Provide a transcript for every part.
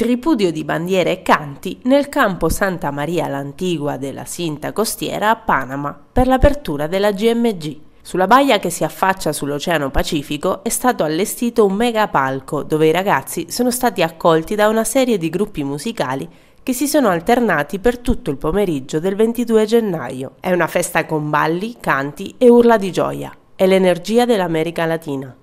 Tripudio di bandiere e canti nel campo Santa Maria l'Antigua della Sinta Costiera a Panama per l'apertura della GMG. Sulla baia che si affaccia sull'Oceano Pacifico è stato allestito un megapalco dove i ragazzi sono stati accolti da una serie di gruppi musicali che si sono alternati per tutto il pomeriggio del 22 gennaio. È una festa con balli, canti e urla di gioia. È l'energia dell'America Latina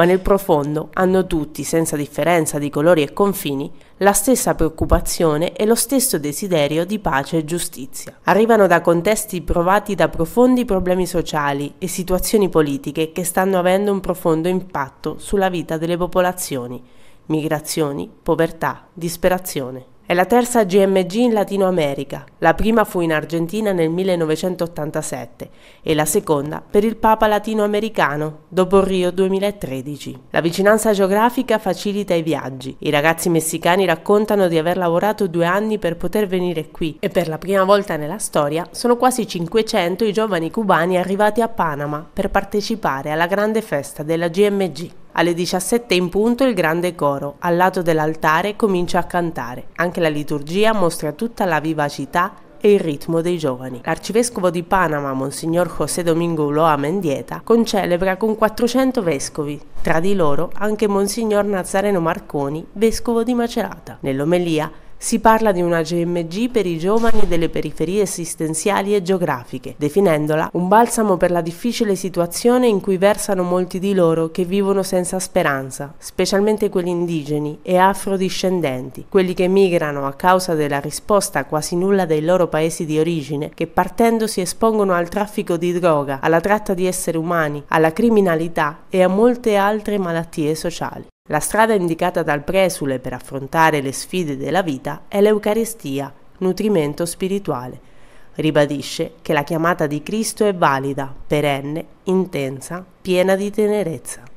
ma nel profondo hanno tutti, senza differenza di colori e confini, la stessa preoccupazione e lo stesso desiderio di pace e giustizia. Arrivano da contesti provati da profondi problemi sociali e situazioni politiche che stanno avendo un profondo impatto sulla vita delle popolazioni, migrazioni, povertà, disperazione. È la terza GMG in Latino America, la prima fu in Argentina nel 1987 e la seconda per il Papa latinoamericano dopo Rio 2013. La vicinanza geografica facilita i viaggi. I ragazzi messicani raccontano di aver lavorato due anni per poter venire qui e per la prima volta nella storia sono quasi 500 i giovani cubani arrivati a Panama per partecipare alla grande festa della GMG. Alle 17 in punto il grande coro, al lato dell'altare, comincia a cantare. Anche la liturgia mostra tutta la vivacità e il ritmo dei giovani. L'arcivescovo di Panama, Monsignor José Domingo Ulloa Mendieta, concelebra con 400 vescovi, tra di loro anche Monsignor Nazareno Marconi, vescovo di Macerata. Nell'omelia si parla di una GMG per i giovani delle periferie esistenziali e geografiche, definendola un balsamo per la difficile situazione in cui versano molti di loro che vivono senza speranza, specialmente quelli indigeni e afrodiscendenti, quelli che migrano a causa della risposta quasi nulla dei loro paesi di origine, che partendo si espongono al traffico di droga, alla tratta di esseri umani, alla criminalità e a molte altre malattie sociali. La strada indicata dal presule per affrontare le sfide della vita è l'Eucaristia, nutrimento spirituale. Ribadisce che la chiamata di Cristo è valida, perenne, intensa, piena di tenerezza.